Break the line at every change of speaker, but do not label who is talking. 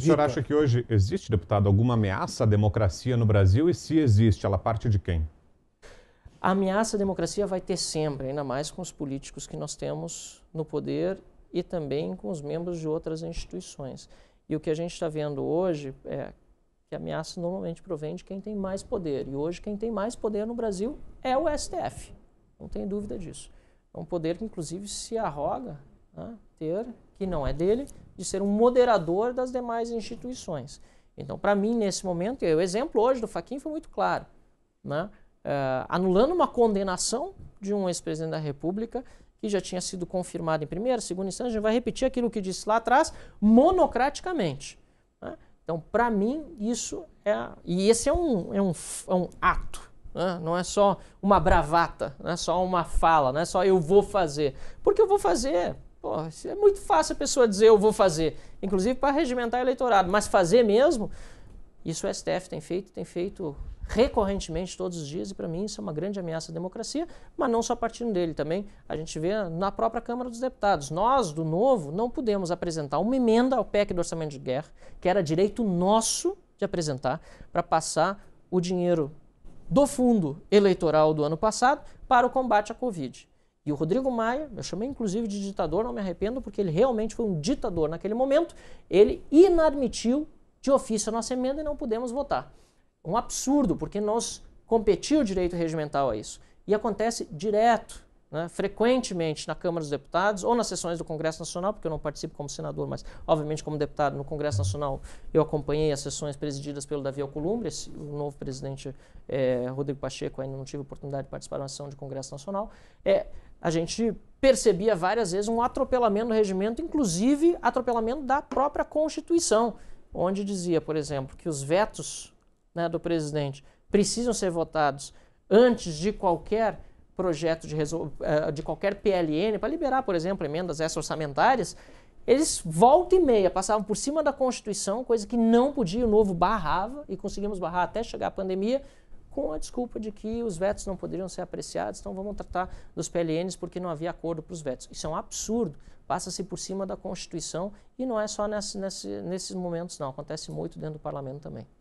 O senhor acha que hoje existe, deputado, alguma ameaça à democracia no Brasil? E se existe, ela parte de quem? A ameaça à democracia vai ter sempre, ainda mais com os políticos que nós temos no poder e também com os membros de outras instituições. E o que a gente está vendo hoje é que a ameaça normalmente provém de quem tem mais poder. E hoje quem tem mais poder no Brasil é o STF. Não tem dúvida disso. É um poder que, inclusive, se arroga né, ter que não é dele, de ser um moderador das demais instituições. Então, para mim, nesse momento, o exemplo hoje do Faquin foi muito claro, né? Uh, anulando uma condenação de um ex-presidente da República que já tinha sido confirmado em primeira, segunda instância, a gente vai repetir aquilo que disse lá atrás, monocraticamente. Né? Então, para mim, isso é. E esse é um, é um, é um ato, né? não é só uma bravata, não é só uma fala, não é só eu vou fazer. Porque eu vou fazer Pô, é muito fácil a pessoa dizer eu vou fazer, inclusive para regimentar eleitorado, mas fazer mesmo, isso o STF tem feito, tem feito recorrentemente todos os dias e para mim isso é uma grande ameaça à democracia, mas não só partindo dele também, a gente vê na própria Câmara dos Deputados. Nós, do Novo, não podemos apresentar uma emenda ao PEC do Orçamento de Guerra, que era direito nosso de apresentar, para passar o dinheiro do fundo eleitoral do ano passado para o combate à Covid. E o Rodrigo Maia, eu chamei inclusive de ditador, não me arrependo, porque ele realmente foi um ditador naquele momento, ele inadmitiu de ofício a nossa emenda e não pudemos votar. Um absurdo, porque nós competiu o direito regimental a isso. E acontece direto, né, frequentemente na Câmara dos Deputados ou nas sessões do Congresso Nacional, porque eu não participo como senador, mas obviamente como deputado no Congresso Nacional eu acompanhei as sessões presididas pelo Davi Alcolumbre, esse, o novo presidente é, Rodrigo Pacheco ainda não tive oportunidade de participar na uma sessão de Congresso Nacional. É, a gente percebia várias vezes um atropelamento do regimento, inclusive atropelamento da própria Constituição, onde dizia, por exemplo, que os vetos né, do presidente precisam ser votados antes de qualquer projeto de, resol... Eh, de qualquer PLN, para liberar, por exemplo, emendas extra-orçamentárias, eles volta e meia passavam por cima da Constituição, coisa que não podia, o novo barrava, e conseguimos barrar até chegar a pandemia, com a desculpa de que os vetos não poderiam ser apreciados, então vamos tratar dos PLNs porque não havia acordo para os vetos. Isso é um absurdo, passa-se por cima da Constituição e não é só nesse, nesse, nesses momentos, não, acontece muito dentro do parlamento também.